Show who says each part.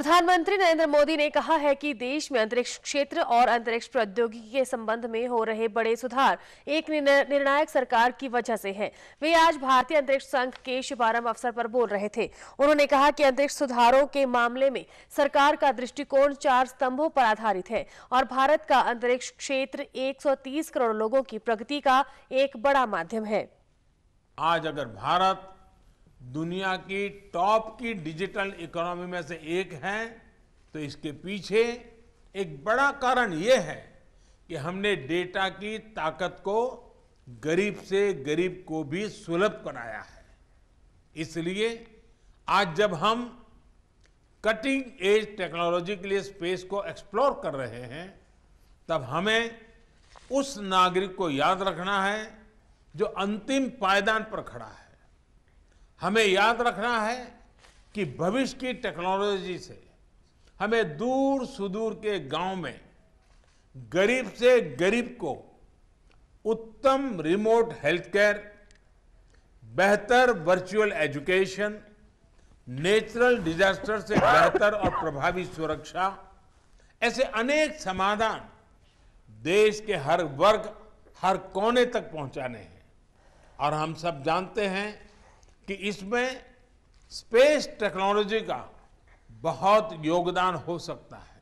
Speaker 1: प्रधानमंत्री नरेंद्र मोदी ने कहा है कि देश में अंतरिक्ष क्षेत्र और अंतरिक्ष प्रौद्योगिकी के संबंध में हो रहे बड़े सुधार एक निर्णायक सरकार की वजह से हैं। वे आज भारतीय अंतरिक्ष संघ के शुभारंभ अवसर पर बोल रहे थे उन्होंने कहा कि अंतरिक्ष सुधारों के मामले में सरकार का दृष्टिकोण चार स्तंभों पर आधारित है और भारत का अंतरिक्ष क्षेत्र एक करोड़ लोगों की प्रगति का एक बड़ा माध्यम है
Speaker 2: आज अगर भारत दुनिया की टॉप की डिजिटल इकोनॉमी में से एक है तो इसके पीछे एक बड़ा कारण ये है कि हमने डेटा की ताकत को गरीब से गरीब को भी सुलभ बनाया है इसलिए आज जब हम कटिंग एज टेक्नोलॉजी के लिए स्पेस को एक्सप्लोर कर रहे हैं तब हमें उस नागरिक को याद रखना है जो अंतिम पायदान पर खड़ा है हमें याद रखना है कि भविष्य की टेक्नोलॉजी से हमें दूर सुदूर के गांव में गरीब से गरीब को उत्तम रिमोट हेल्थ केयर बेहतर वर्चुअल एजुकेशन नेचुरल डिजास्टर से बेहतर और प्रभावी सुरक्षा ऐसे अनेक समाधान देश के हर वर्ग हर कोने तक पहुंचाने हैं और हम सब जानते हैं कि इसमें स्पेस टेक्नोलॉजी का बहुत योगदान हो सकता है